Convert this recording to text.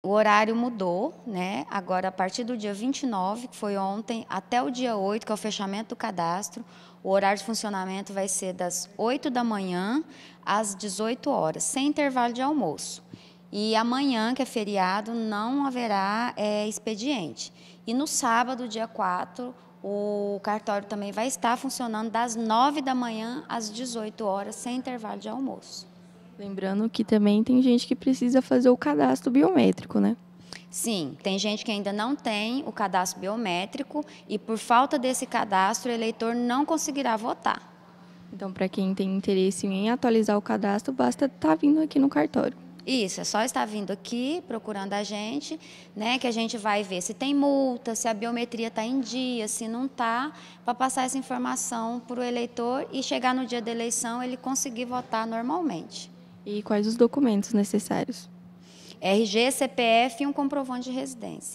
O horário mudou, né? Agora, a partir do dia 29, que foi ontem, até o dia 8, que é o fechamento do cadastro, o horário de funcionamento vai ser das 8 da manhã às 18 horas, sem intervalo de almoço. E amanhã, que é feriado, não haverá é, expediente. E no sábado, dia 4, o cartório também vai estar funcionando das 9 da manhã às 18 horas, sem intervalo de almoço. Lembrando que também tem gente que precisa fazer o cadastro biométrico, né? Sim, tem gente que ainda não tem o cadastro biométrico e por falta desse cadastro o eleitor não conseguirá votar. Então, para quem tem interesse em atualizar o cadastro, basta estar tá vindo aqui no cartório. Isso, é só estar vindo aqui, procurando a gente, né, que a gente vai ver se tem multa, se a biometria está em dia, se não está, para passar essa informação para o eleitor e chegar no dia da eleição ele conseguir votar normalmente. E quais os documentos necessários? RG, CPF e um comprovante de residência.